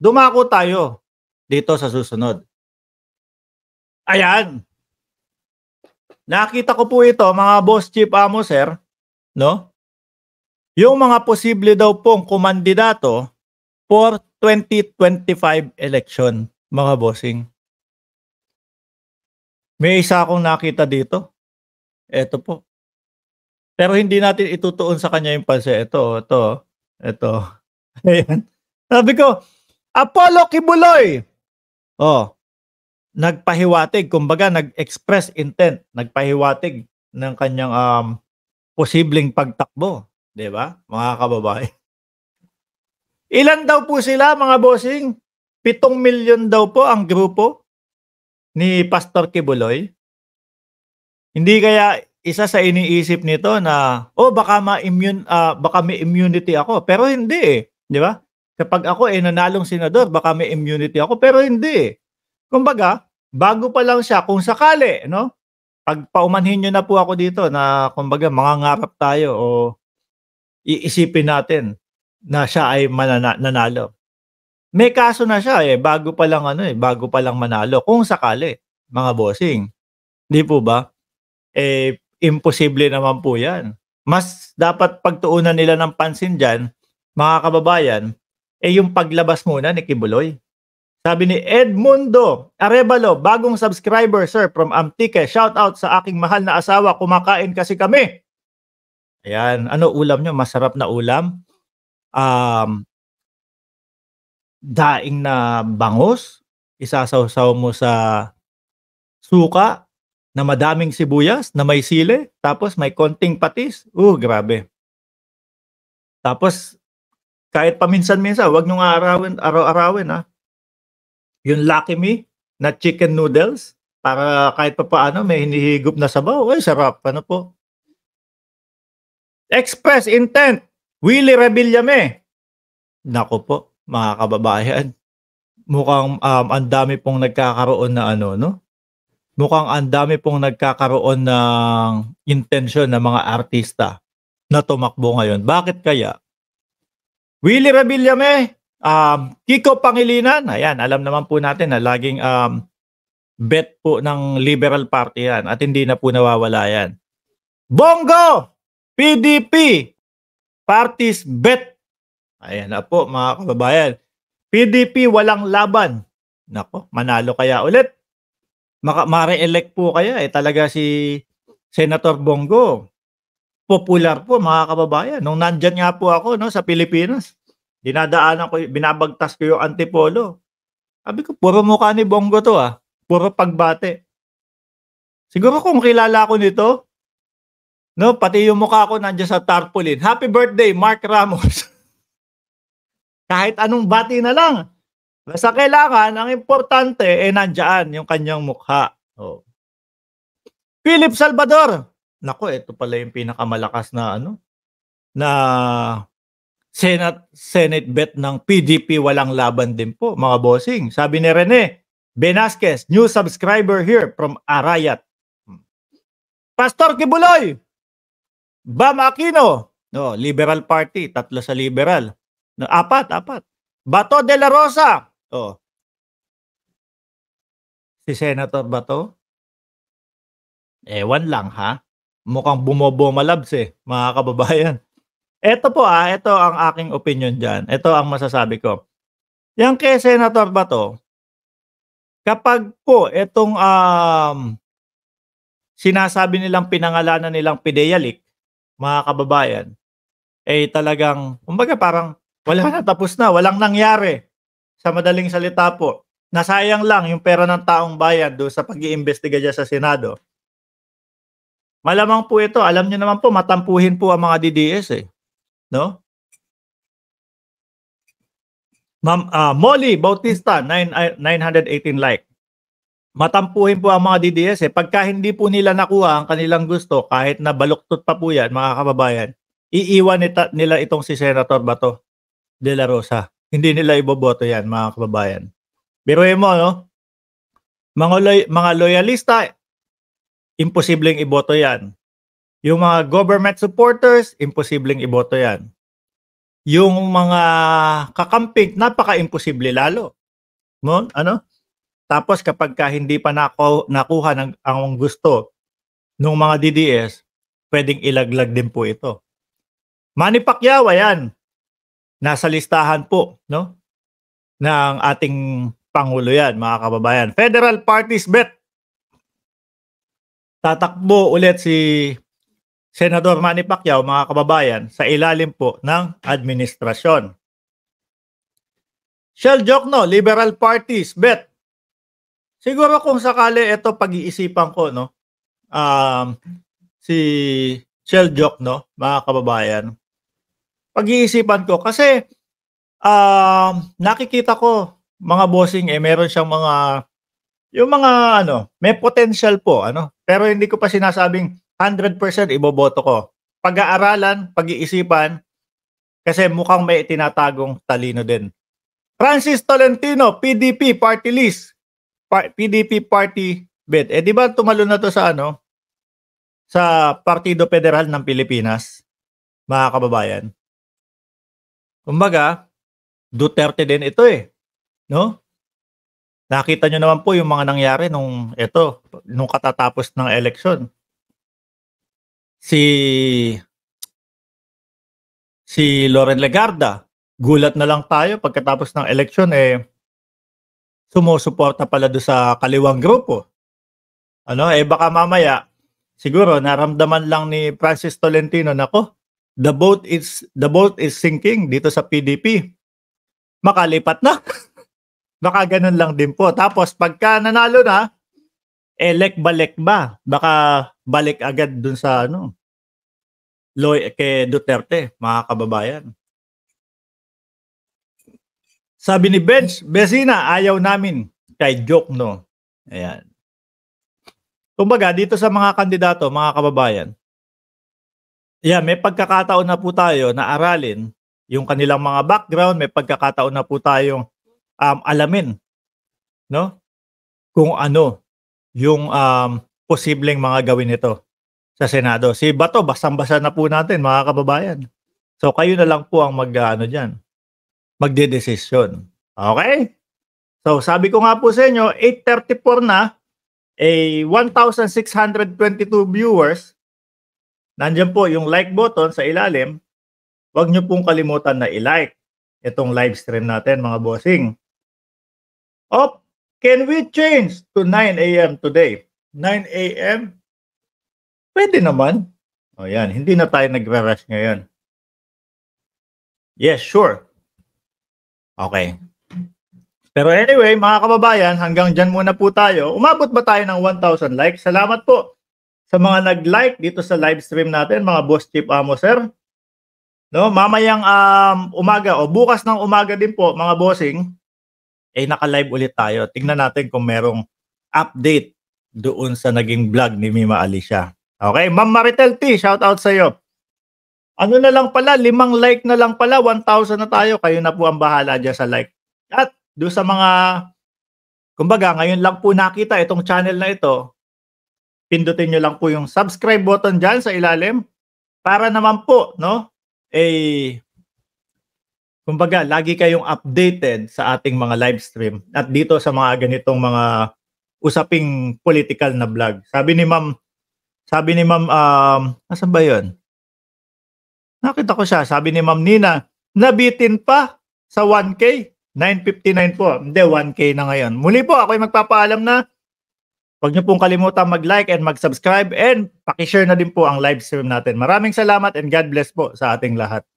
Dumako tayo dito sa susunod. Ayan. Nakita ko po ito, mga boss chief amo sir, no? Yung mga posible daw pong kumandidato for 2025 election, mga bossing. May isa akong nakita dito. Ito po. Pero hindi natin itutuon sa kanya yung pansin. Ito, ito, ito. Ayan. Sabi ko, Apollo Kibuloy. Oh, nagpahiwatig, kumbaga nag-express intent, nagpahiwatig ng kanyang um, posibleng pagtakbo. 'Di ba, mga kababae? Ilan daw po sila, mga bossing? Pitong milyon daw po ang grupo ni Pastor Kibuloy. Hindi kaya isa sa iniisip nito na oh baka ma-immune uh, baka may immunity ako pero hindi eh, 'di ba? Kapag ako eh nanalong senador, baka may immunity ako, pero hindi. Eh. Kumbaga, bago pa lang siya kung sakali, no? Pag paumanhin niyo na po ako dito na kumbaga mangangarap tayo o iisipin natin na siya ay mananalo. May kaso na siya eh, bago pa lang ano eh, bago pa lang manalo kung sakali, mga bossing. Di po ba? Eh imposible naman po 'yan. Mas dapat pagtuunan nila ng pansin diyan, mga kababayan, eh yung paglabas muna ni Kibuloy. Sabi ni Edmundo Arevalo, bagong subscriber sir from Amtike. Shout out sa aking mahal na asawa, kumakain kasi kami. Ayan, ano ulam nyo? Masarap na ulam? Um, daing na bangus, isasawsaw mo sa suka na madaming sibuyas, na may sile, tapos may konting patis. Uh, grabe. Tapos kahit paminsan-minsan, wag nung nga arawin, araw-arawin ha. Ah. Yung Lucky Me na chicken noodles, para kahit pa paano may hinihigop na sabaw. Ay, sarap. Ano po? Express intent. Willie Rebillame. Nako po, mga kababayan. Mukhang um, ang dami pong nagkakaroon na ano, no? Mukhang ang dami pong nagkakaroon ng intensyon ng mga artista na tumakbo ngayon. Bakit kaya? Willie Revillame, um, Kiko Pangilinan, ayan, alam naman po natin na laging um, bet po ng Liberal Party yan at hindi na po nawawala yan. Bongo! PDP! Parties bet! Ayan na po mga kababayan. PDP walang laban. Nako, manalo kaya ulit? Maka, ma-re-elect po kaya eh talaga si Senator Bongo popular po mga kababayan. Nung nandyan nga po ako no, sa Pilipinas, dinadaanan ko, binabagtas ko yung antipolo. Sabi ko, puro mukha ni Bongo to ah. Puro pagbate. Siguro kung kilala ko nito, no, pati yung mukha ko nandiyan sa tarpaulin. Happy birthday, Mark Ramos. Kahit anong bati na lang. Basta kailangan, ang importante, eh, nandiyan yung kanyang mukha. Oh. Philip Salvador, nako, ito pala yung pinakamalakas na ano, na Senate, Senate bet ng PDP walang laban din po, mga bossing. Sabi ni Rene, Benasquez, new subscriber here from Arayat. Hmm. Pastor Kibuloy, Bam Aquino, no, oh, Liberal Party, tatlo sa Liberal. No, apat, apat. Bato de la Rosa, oh. Si Senator Bato, Ewan lang ha mukhang bumoboma labs eh, mga kababayan. Ito po ah, ito ang aking opinion dyan. Ito ang masasabi ko. Yang kay Senator to, kapag po itong um, sinasabi nilang pinangalanan nilang pideyalik, mga kababayan, eh talagang, kumbaga parang wala na, tapos na, walang nangyari. Sa madaling salita po, nasayang lang yung pera ng taong bayan do sa pag-iimbestiga dyan sa Senado Malamang po ito, alam niyo naman po, matampuhin po ang mga DDS eh. No? Ma'am uh, Molly Bautista 9, 918 ah, like. Matampuhin po ang mga DDS eh. Pagka hindi po nila nakuha ang kanilang gusto, kahit na baluktot pa po yan, mga kababayan, iiwan ita, nila itong si Senator Bato de la Rosa. Hindi nila iboboto yan, mga kababayan. Biruin mo, no? Mga, loy- mga loyalista, imposibleng iboto yan. Yung mga government supporters, imposibleng iboto yan. Yung mga kakamping, napaka-imposible lalo. No? ano? Tapos kapag ka hindi pa nako, nakuha ng ang gusto ng mga DDS, pwedeng ilaglag din po ito. Manny Pacquiao, ayan. Nasa listahan po, no? ng ating Pangulo yan, mga kababayan. Federal Parties Bet tatakbo ulit si Senador Manny Pacquiao, mga kababayan, sa ilalim po ng administrasyon. Shell Jokno, Liberal Parties, bet. Siguro kung sakali ito pag-iisipan ko, no? Um, si Shell Jokno, mga kababayan. Pag-iisipan ko kasi um, nakikita ko mga bossing eh meron siyang mga yung mga ano, may potential po, ano, pero hindi ko pa sinasabing 100% iboboto ko. Pag-aaralan, pag-iisipan, kasi mukhang may tinatagong talino din. Francis Tolentino, PDP party list. Pa- PDP party bid. Eh di ba tumalo na to sa ano? Sa Partido Federal ng Pilipinas, mga kababayan. Kumbaga, Duterte din ito eh. No? Nakita nyo naman po yung mga nangyari nung ito, nung katatapos ng eleksyon. Si si Loren Legarda, gulat na lang tayo pagkatapos ng eleksyon eh sumusuporta pala do sa kaliwang grupo. Ano, eh baka mamaya siguro naramdaman lang ni Francis Tolentino nako, the boat is the boat is sinking dito sa PDP. Makalipat na. Baka ganun lang din po. Tapos pagka nanalo na, elek eh, balik ba? Baka balik agad dun sa ano, Loy kay Duterte, mga kababayan. Sabi ni Bench, Besina, ayaw namin kay Joke, no? Ayan. Kumbaga, dito sa mga kandidato, mga kababayan, yeah, may pagkakataon na po tayo na aralin yung kanilang mga background, may pagkakataon na po tayong um, alamin no kung ano yung um, posibleng mga gawin nito sa Senado. Si Bato, basang-basa na po natin mga kababayan. So kayo na lang po ang mag-ano diyan. Magdedesisyon. Okay? So sabi ko nga po sa inyo, 8.34 na, eh 1,622 viewers. Nandiyan po yung like button sa ilalim. Huwag nyo pong kalimutan na i-like itong live stream natin mga bossing. Oh, can we change to 9 a.m. today? 9 a.m.? Pwede naman. O yan, hindi na tayo nagre-rush ngayon. Yes, sure. Okay. Pero anyway, mga kababayan, hanggang dyan muna po tayo. Umabot ba tayo ng 1,000 likes? Salamat po sa mga nag-like dito sa live stream natin, mga Boss Chief Amo, sir. No, mamayang um, umaga o bukas ng umaga din po, mga bossing, eh naka-live ulit tayo. Tingnan natin kung merong update doon sa naging vlog ni Mima Alicia. Okay, Ma'am Maritel T, shout out sa iyo. Ano na lang pala, limang like na lang pala, 1,000 na tayo. Kayo na po ang bahala dyan sa like. At doon sa mga, kumbaga, ngayon lang po nakita itong channel na ito, pindutin nyo lang po yung subscribe button dyan sa ilalim para naman po, no, eh, kumbaga, lagi kayong updated sa ating mga live stream at dito sa mga ganitong mga usaping political na vlog. Sabi ni Ma'am, sabi ni Ma'am, um, asan ba yun? Nakita ko siya, sabi ni Ma'am Nina, nabitin pa sa 1K, 9.59 po. Hindi, 1K na ngayon. Muli po, ako'y magpapaalam na Huwag niyo pong kalimutan mag-like and mag-subscribe and pakishare na din po ang live stream natin. Maraming salamat and God bless po sa ating lahat.